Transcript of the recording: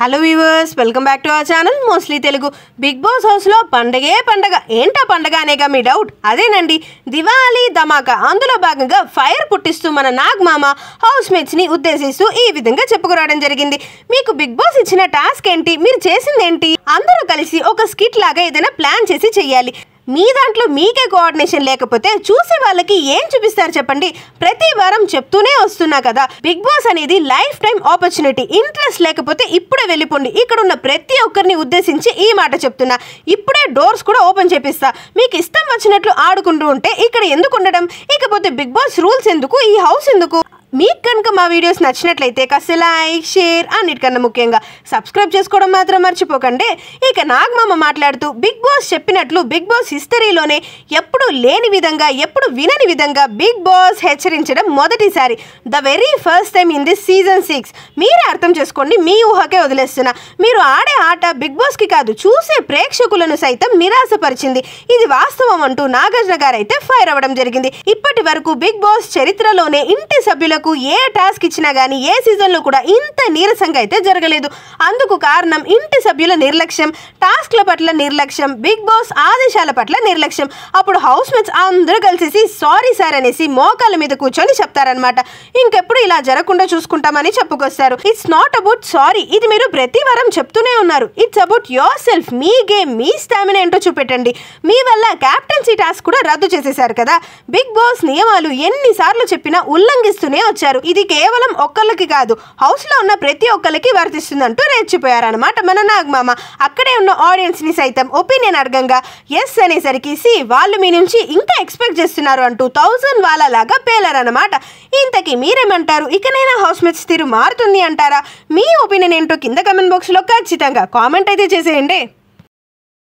hello viewers welcome back to our channel mostly Telugu big boss హౌస్లో పండగే పండగ ఏంటా పండగ అనేగా మీ డౌట్ అదేనండి దివాళీ ధమాకా అందులో భాగంగా ఫైర్ పుట్టిస్తూ మన నాగ్ మామ హౌస్ మేట్స్ని ఉద్దేశిస్తూ ఈ విధంగా చెప్పుకురావడం జరిగింది మీకు బిగ్ బాస్ ఇచ్చిన టాస్క్ ఏంటి మీరు చేసింది ఏంటి అందరూ కలిసి ఒక స్కిట్ లాగా ఏదైనా ప్లాన్ చేసి చేయాలి మీ దాంట్లో మీకే కోఆర్డినేషన్ లేకపోతే చూసే వాళ్ళకి ఏం చూపిస్తారు చెప్పండి ప్రతి వారం చెప్తూనే వస్తున్నా కదా బిగ్ బాస్ అనేది లైఫ్ టైం ఆపర్చునిటీ ఇంట్రెస్ట్ లేకపోతే ఇప్పుడే వెళ్ళిపోండి ఇక్కడ ఉన్న ప్రతి ఒక్కరిని ఉద్దేశించి ఈ మాట చెప్తున్నా ఇప్పుడే డోర్స్ కూడా ఓపెన్ చేపిస్తా మీకు ఇష్టం వచ్చినట్లు ఆడుకుంటూ ఉంటే ఇక్కడ ఎందుకు ఉండడం ఇకపోతే బిగ్ బాస్ రూల్స్ ఎందుకు ఈ హౌస్ ఎందుకు మీకు కనుక మా వీడియోస్ నచ్చినట్లయితే కాస్త లైక్ షేర్ అన్నిటికన్నా ముఖ్యంగా సబ్స్క్రైబ్ చేసుకోవడం మాత్రం మర్చిపోకండి ఇక నాగమామ మాట్లాడుతూ బిగ్ బాస్ చెప్పినట్లు బిగ్ బాస్ హిస్టరీలోనే ఎప్పుడు లేని విధంగా ఎప్పుడు వినని విధంగా బిగ్ బాస్ హెచ్చరించడం మొదటిసారి the very first time in this season six మీరే అర్థం చేసుకోండి మీ ఊహకే వదిలేస్తున్నా మీరు ఆడే ఆట బిగ్ బాస్కి కాదు చూసే ప్రేక్షకులను సైతం నిరాశపరిచింది ఇది వాస్తవం అంటూ నాగార్జున గారైతే ఫైర్ అవ్వడం జరిగింది ఇప్పటి వరకు బిగ్ బాస్ చరిత్రలోనే ఇంటి సభ్యులకు వరకు ఏ టాస్క్ ఇచ్చినా కానీ ఏ సీజన్లో కూడా ఇంత నీరసంగా అయితే జరగలేదు అందుకు కారణం ఇంటి సభ్యుల నిర్లక్ష్యం టాస్క్ల పట్ల నిర్లక్ష్యం బిగ్ బాస్ ఆదేశాల పట్ల నిర్లక్ష్యం అప్పుడు హౌస్ మేట్స్ అందరూ కలిసేసి సారీ సార్ అనేసి మోకాల మీద కూర్చొని చెప్తారనమాట ఇంకెప్పుడు ఇలా జరగకుండా చూసుకుంటామని చెప్పుకొస్తారు ఇట్స్ నాట్ అబౌట్ సారీ ఇది మీరు ప్రతి వారం చెప్తూనే ఉన్నారు ఇట్స్ అబౌట్ యువర్ సెల్ఫ్ మీ గేమ్ మీ స్టామినా ఏంటో చూపెట్టండి మీ వల్ల క్యాప్టెన్సీ టాస్క్ కూడా రద్దు చేసేశారు కదా బిగ్ బాస్ నియమాలు ఎన్నిసార్లు చెప్పినా ఉల్లంఘిస్తూనే వచ్చారు ఇది కేవలం ఒక్కళ్ళకి కాదు హౌస్లో ఉన్న ప్రతి ఒక్కరికి వర్తిస్తుందంటూ అనమాట మన నాగమామ అక్కడే ఉన్న ఆడియన్స్ని సైతం ఒపీనియన్ అడగంగా ఎస్ అనేసరికి సి వాళ్ళు మీ నుంచి ఇంకా ఎక్స్పెక్ట్ చేస్తున్నారు అంటూ థౌజండ్ వాళ్ళలాగా పేలారనమాట ఇంతకి మీరేమంటారు ఇకనైనా హౌస్ మేట్స్ తీరు మారుతుంది అంటారా మీ ఒపీనియన్ ఏంటో కింద కమెంట్ బాక్స్లో ఖచ్చితంగా కామెంట్ అయితే చేసేయండి